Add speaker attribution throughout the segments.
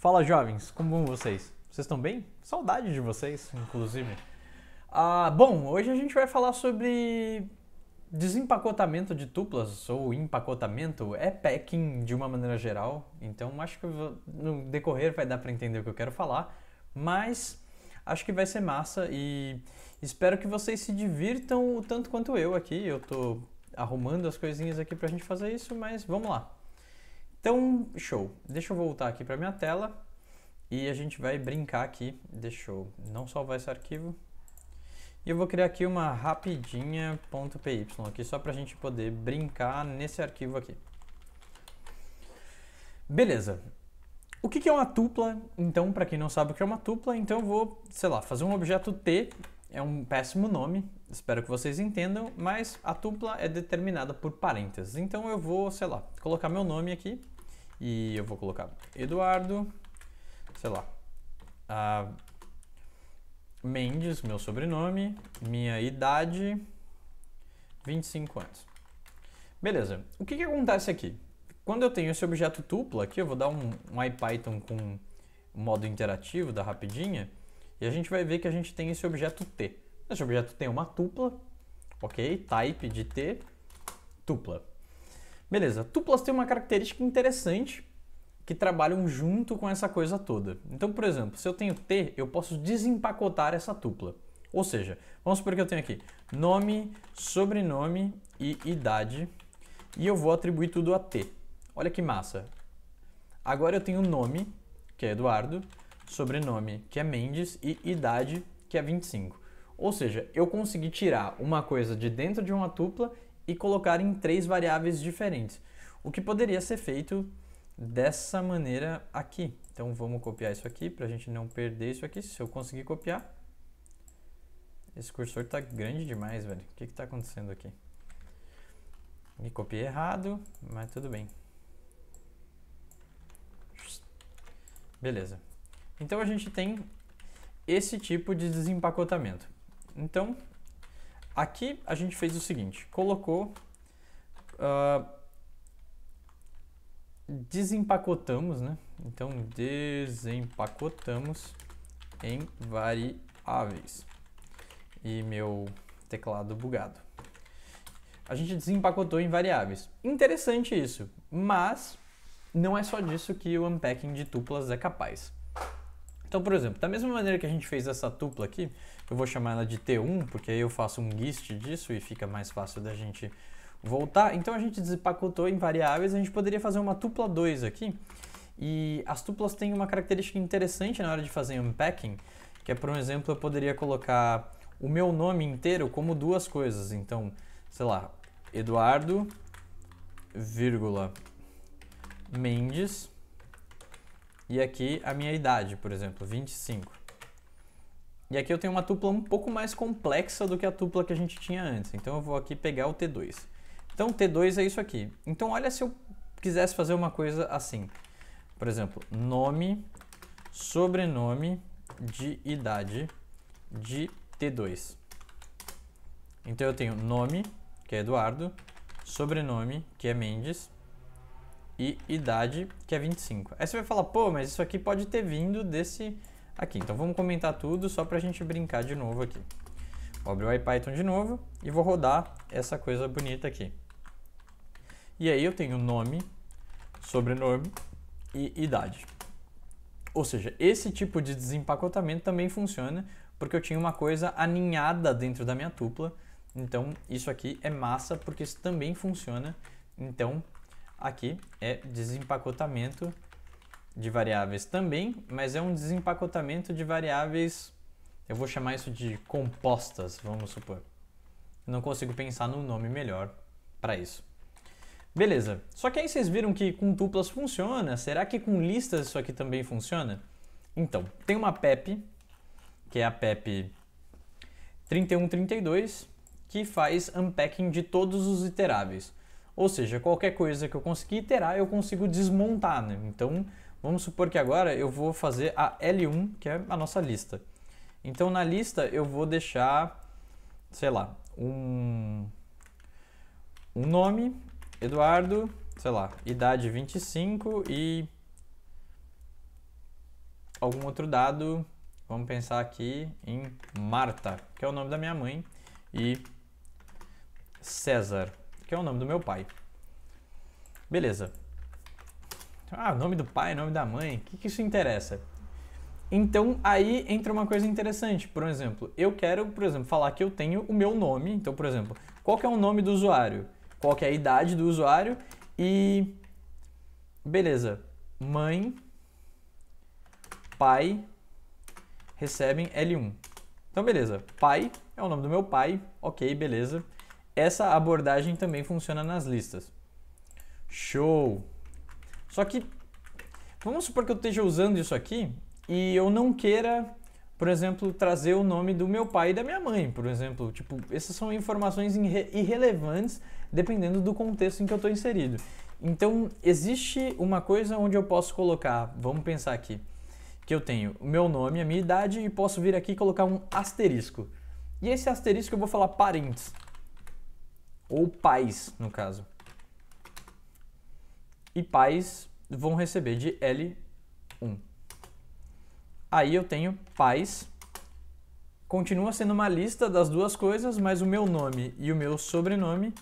Speaker 1: Fala jovens, como vão vocês? Vocês estão bem? Saudade de vocês, inclusive. Ah, bom, hoje a gente vai falar sobre desempacotamento de tuplas ou empacotamento, é packing de uma maneira geral. Então acho que no decorrer vai dar para entender o que eu quero falar, mas acho que vai ser massa e espero que vocês se divirtam o tanto quanto eu aqui. Eu tô arrumando as coisinhas aqui pra gente fazer isso, mas vamos lá. Então, show. Deixa eu voltar aqui para minha tela e a gente vai brincar aqui. Deixa eu não salvar esse arquivo. E eu vou criar aqui uma rapidinha.py aqui só para a gente poder brincar nesse arquivo aqui. Beleza. O que é uma tupla? Então, para quem não sabe o que é uma tupla, então eu vou, sei lá, fazer um objeto T. É um péssimo nome, espero que vocês entendam, mas a tupla é determinada por parênteses. Então eu vou, sei lá, colocar meu nome aqui e eu vou colocar Eduardo, sei lá, uh, Mendes, meu sobrenome, minha idade, 25 anos. Beleza, o que, que acontece aqui? Quando eu tenho esse objeto tupla aqui, eu vou dar um, um IPython com modo interativo da rapidinha, e a gente vai ver que a gente tem esse objeto T. Esse objeto tem é uma tupla, ok? Type de T, tupla. Beleza, tuplas têm uma característica interessante que trabalham junto com essa coisa toda. Então, por exemplo, se eu tenho T, eu posso desempacotar essa tupla. Ou seja, vamos supor que eu tenho aqui nome, sobrenome e idade e eu vou atribuir tudo a T. Olha que massa. Agora eu tenho nome, que é Eduardo, sobrenome, que é Mendes e idade, que é 25. Ou seja, eu consegui tirar uma coisa de dentro de uma tupla e colocar em três variáveis diferentes. O que poderia ser feito dessa maneira aqui. Então vamos copiar isso aqui para a gente não perder isso aqui. Se eu conseguir copiar. Esse cursor está grande demais, velho. O que está acontecendo aqui? Me copiei errado, mas tudo bem. Beleza. Então a gente tem esse tipo de desempacotamento. Então, Aqui a gente fez o seguinte, colocou, uh, desempacotamos, né? Então desempacotamos em variáveis e meu teclado bugado. A gente desempacotou em variáveis. Interessante isso, mas não é só disso que o unpacking de tuplas é capaz. Então, por exemplo, da mesma maneira que a gente fez essa tupla aqui, eu vou chamar ela de T1, porque aí eu faço um gist disso e fica mais fácil da gente voltar. Então a gente desempacotou em variáveis, a gente poderia fazer uma tupla 2 aqui. E as tuplas têm uma característica interessante na hora de fazer unpacking, que é, por exemplo, eu poderia colocar o meu nome inteiro como duas coisas. Então, sei lá, Eduardo, vírgula, Mendes, e aqui a minha idade, por exemplo, 25. E aqui eu tenho uma tupla um pouco mais complexa do que a tupla que a gente tinha antes. Então eu vou aqui pegar o T2. Então T2 é isso aqui. Então olha se eu quisesse fazer uma coisa assim. Por exemplo, nome, sobrenome de idade de T2. Então eu tenho nome, que é Eduardo, sobrenome, que é Mendes, e idade, que é 25. Aí você vai falar, pô, mas isso aqui pode ter vindo desse aqui. Então vamos comentar tudo só para a gente brincar de novo aqui. Vou abrir o IPython de novo e vou rodar essa coisa bonita aqui. E aí eu tenho nome, sobrenome e idade. Ou seja, esse tipo de desempacotamento também funciona porque eu tinha uma coisa aninhada dentro da minha tupla. Então isso aqui é massa porque isso também funciona. Então Aqui é desempacotamento de variáveis também, mas é um desempacotamento de variáveis, eu vou chamar isso de compostas, vamos supor. Não consigo pensar num nome melhor para isso. Beleza, só que aí vocês viram que com tuplas funciona, será que com listas isso aqui também funciona? Então, tem uma PEP, que é a PEP 3132, que faz unpacking de todos os iteráveis. Ou seja, qualquer coisa que eu conseguir iterar, eu consigo desmontar. Né? Então, vamos supor que agora eu vou fazer a L1, que é a nossa lista. Então, na lista, eu vou deixar, sei lá, um, um nome, Eduardo, sei lá, idade 25 e algum outro dado. Vamos pensar aqui em Marta, que é o nome da minha mãe, e César que é o nome do meu pai. Beleza. Ah, nome do pai, nome da mãe, o que, que isso interessa? Então aí entra uma coisa interessante. Por exemplo, eu quero, por exemplo, falar que eu tenho o meu nome. Então, por exemplo, qual é o nome do usuário? Qual é a idade do usuário? E beleza. Mãe, pai recebem L1. Então beleza. Pai é o nome do meu pai. OK, beleza essa abordagem também funciona nas listas. Show! Só que, vamos supor que eu esteja usando isso aqui e eu não queira, por exemplo, trazer o nome do meu pai e da minha mãe, por exemplo. Tipo, essas são informações irre irrelevantes dependendo do contexto em que eu estou inserido. Então, existe uma coisa onde eu posso colocar, vamos pensar aqui, que eu tenho o meu nome, a minha idade e posso vir aqui e colocar um asterisco. E esse asterisco eu vou falar parentes. Ou pais, no caso. E pais vão receber de L1. Aí eu tenho pais. Continua sendo uma lista das duas coisas, mas o meu nome e o meu sobrenome,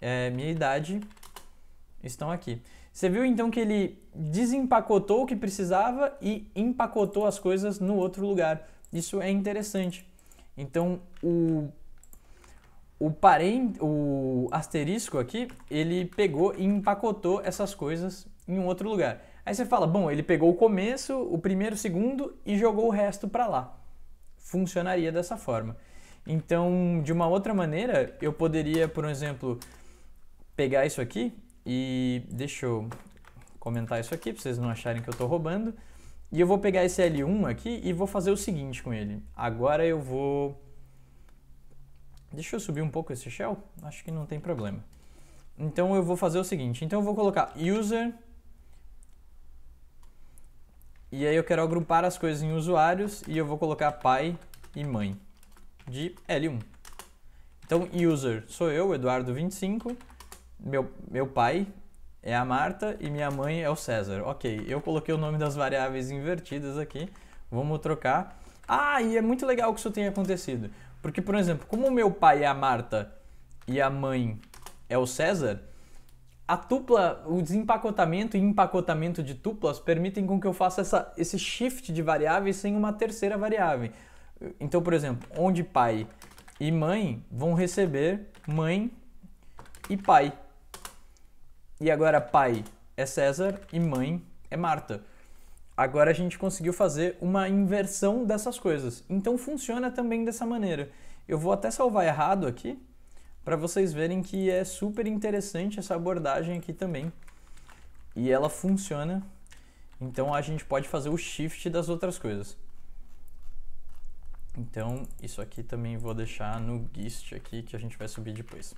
Speaker 1: é, minha idade, estão aqui. Você viu então que ele desempacotou o que precisava e empacotou as coisas no outro lugar. Isso é interessante. Então, o o parent, o asterisco aqui, ele pegou e empacotou essas coisas em um outro lugar. Aí você fala, bom, ele pegou o começo, o primeiro, o segundo e jogou o resto para lá. Funcionaria dessa forma. Então, de uma outra maneira, eu poderia, por exemplo, pegar isso aqui e deixa eu comentar isso aqui para vocês não acharem que eu estou roubando. E eu vou pegar esse L1 aqui e vou fazer o seguinte com ele. Agora eu vou Deixa eu subir um pouco esse shell, acho que não tem problema. Então eu vou fazer o seguinte, então eu vou colocar user e aí eu quero agrupar as coisas em usuários e eu vou colocar pai e mãe de L1. Então user sou eu, Eduardo25, meu, meu pai é a Marta e minha mãe é o César. Ok, eu coloquei o nome das variáveis invertidas aqui, vamos trocar. Ah, e é muito legal que isso tenha acontecido, porque, por exemplo, como o meu pai é a Marta e a mãe é o César, a tupla, o desempacotamento e empacotamento de tuplas permitem com que eu faça essa, esse shift de variáveis sem uma terceira variável. Então, por exemplo, onde pai e mãe vão receber mãe e pai. E agora pai é César e mãe é Marta. Agora a gente conseguiu fazer uma inversão dessas coisas. Então funciona também dessa maneira. Eu vou até salvar errado aqui para vocês verem que é super interessante essa abordagem aqui também. E ela funciona. Então a gente pode fazer o shift das outras coisas. Então isso aqui também vou deixar no gist aqui que a gente vai subir depois.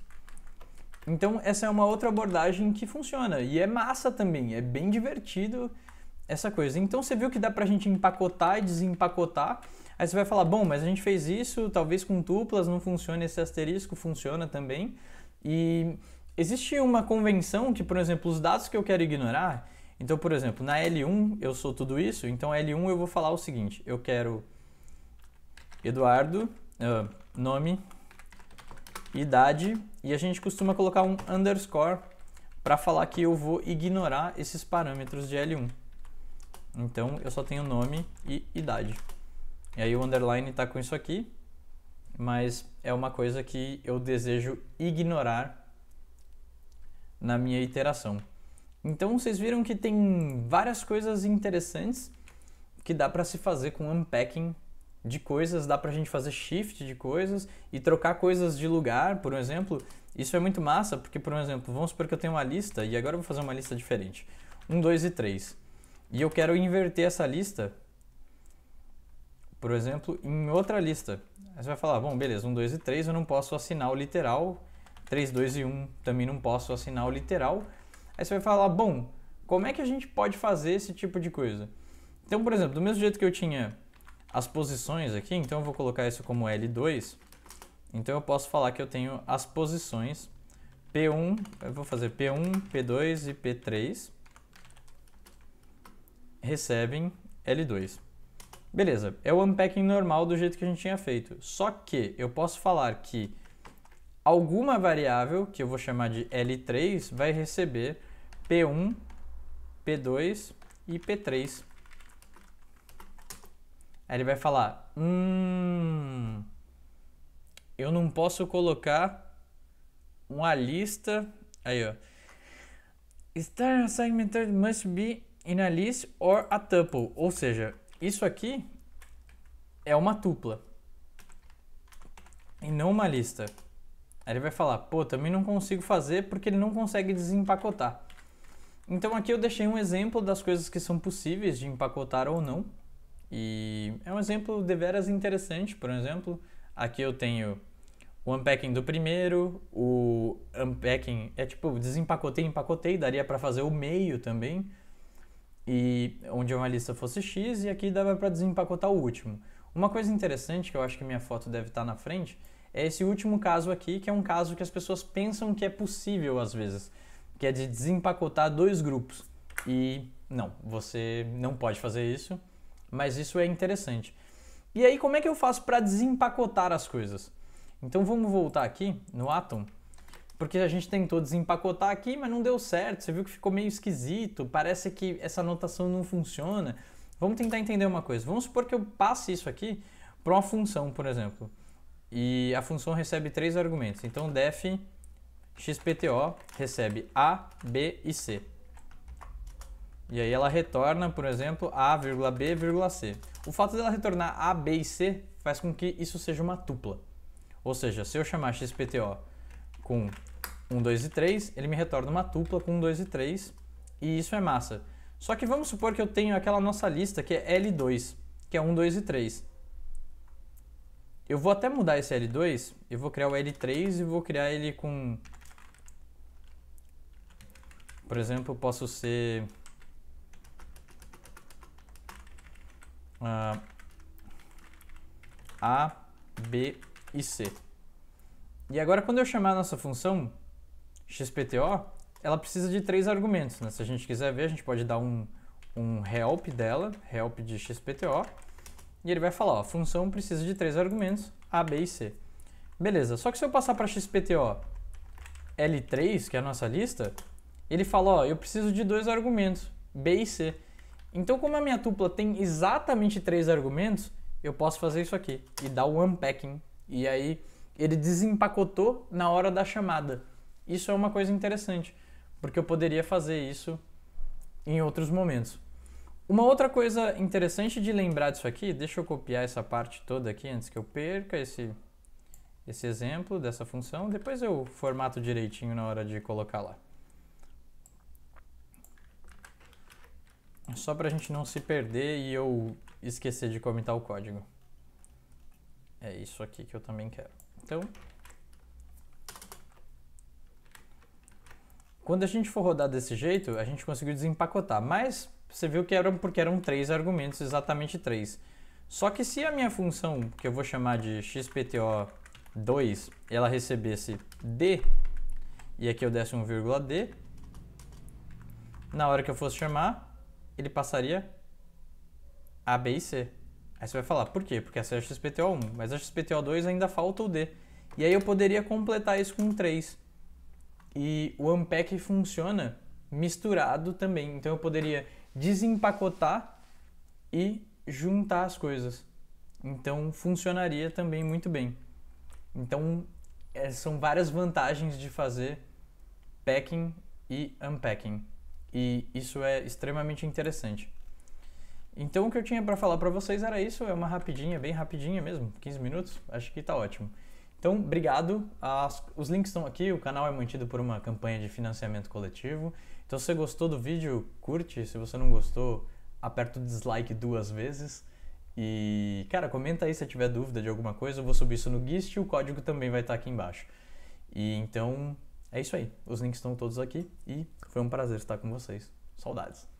Speaker 1: Então essa é uma outra abordagem que funciona e é massa também, é bem divertido essa coisa. Então você viu que dá pra gente empacotar e desempacotar. Aí você vai falar, bom, mas a gente fez isso, talvez com tuplas não funcione, esse asterisco funciona também. E existe uma convenção que, por exemplo, os dados que eu quero ignorar, então, por exemplo, na L1 eu sou tudo isso, então L1 eu vou falar o seguinte, eu quero Eduardo, uh, nome, idade, e a gente costuma colocar um underscore para falar que eu vou ignorar esses parâmetros de L1. Então eu só tenho nome e idade. E aí o underline está com isso aqui, mas é uma coisa que eu desejo ignorar na minha iteração. Então vocês viram que tem várias coisas interessantes que dá para se fazer com unpacking de coisas, dá para a gente fazer shift de coisas e trocar coisas de lugar, por exemplo. Isso é muito massa, porque, por exemplo, vamos supor que eu tenho uma lista e agora eu vou fazer uma lista diferente. 1, 2 e 3. E eu quero inverter essa lista, por exemplo, em outra lista. Aí você vai falar, bom, beleza, 1, 2 e 3 eu não posso assinar o literal, 3, 2 e 1 também não posso assinar o literal. Aí você vai falar, bom, como é que a gente pode fazer esse tipo de coisa? Então, por exemplo, do mesmo jeito que eu tinha as posições aqui, então eu vou colocar isso como L2, então eu posso falar que eu tenho as posições P1, eu vou fazer P1, P2 e P3, recebem L2. Beleza, é o unpacking normal do jeito que a gente tinha feito. Só que eu posso falar que alguma variável, que eu vou chamar de L3, vai receber P1, P2 e P3. Aí ele vai falar, hum, eu não posso colocar uma lista, aí ó, Start assignment must be in a list or a tuple, ou seja, isso aqui é uma tupla e não uma lista. Aí ele vai falar, pô, também não consigo fazer porque ele não consegue desempacotar. Então aqui eu deixei um exemplo das coisas que são possíveis de empacotar ou não. E é um exemplo deveras interessante, por exemplo, aqui eu tenho o unpacking do primeiro, o unpacking é tipo desempacotei, empacotei, daria para fazer o meio também e onde uma lista fosse X e aqui dava para desempacotar o último. Uma coisa interessante que eu acho que minha foto deve estar tá na frente é esse último caso aqui, que é um caso que as pessoas pensam que é possível às vezes, que é de desempacotar dois grupos. E não, você não pode fazer isso, mas isso é interessante. E aí como é que eu faço para desempacotar as coisas? Então vamos voltar aqui no Atom porque a gente tentou desempacotar aqui, mas não deu certo. Você viu que ficou meio esquisito, parece que essa notação não funciona. Vamos tentar entender uma coisa. Vamos supor que eu passe isso aqui para uma função, por exemplo. E a função recebe três argumentos. Então, def xpto recebe a, b e c. E aí ela retorna, por exemplo, a, b, c. O fato dela retornar a, b e c faz com que isso seja uma tupla. Ou seja, se eu chamar xpto com 1, 2 e 3, ele me retorna uma tupla com 1, 2 e 3, e isso é massa. Só que vamos supor que eu tenho aquela nossa lista que é L2, que é 1, 2 e 3. Eu vou até mudar esse L2, eu vou criar o L3 e vou criar ele com... Por exemplo, eu posso ser... Uh, A, B e C. E agora, quando eu chamar a nossa função XPTO, ela precisa de três argumentos. Né? Se a gente quiser ver, a gente pode dar um, um help dela, help de XPTO, e ele vai falar, ó, a função precisa de três argumentos, A, B e C. Beleza, só que se eu passar para XPTO L3, que é a nossa lista, ele fala, ó, eu preciso de dois argumentos, B e C. Então, como a minha tupla tem exatamente três argumentos, eu posso fazer isso aqui e dar o unpacking. E aí ele desempacotou na hora da chamada. Isso é uma coisa interessante, porque eu poderia fazer isso em outros momentos. Uma outra coisa interessante de lembrar disso aqui, deixa eu copiar essa parte toda aqui antes que eu perca esse, esse exemplo dessa função, depois eu formato direitinho na hora de colocar lá. Só para a gente não se perder e eu esquecer de comentar o código. É isso aqui que eu também quero. Então, quando a gente for rodar desse jeito, a gente conseguiu desempacotar, mas você viu que eram porque eram três argumentos, exatamente três. Só que se a minha função, que eu vou chamar de xpto2, ela recebesse d, e aqui eu desse um vírgula d, na hora que eu fosse chamar, ele passaria a, b e c. Aí você vai falar, por quê? Porque essa é a XPTO1, mas a XPTO2 ainda falta o D. E aí eu poderia completar isso com 3. E o Unpack funciona misturado também. Então eu poderia desempacotar e juntar as coisas. Então funcionaria também muito bem. Então é, são várias vantagens de fazer packing e unpacking. E isso é extremamente interessante. Então o que eu tinha para falar para vocês era isso, é uma rapidinha, bem rapidinha mesmo, 15 minutos, acho que está ótimo. Então, obrigado. As, os links estão aqui. O canal é mantido por uma campanha de financiamento coletivo. Então, se você gostou do vídeo, curte. Se você não gostou, aperta o dislike duas vezes. E, cara, comenta aí se tiver dúvida de alguma coisa. Eu vou subir isso no Gist e o código também vai estar tá aqui embaixo. E então, é isso aí. Os links estão todos aqui. E foi um prazer estar com vocês. Saudades.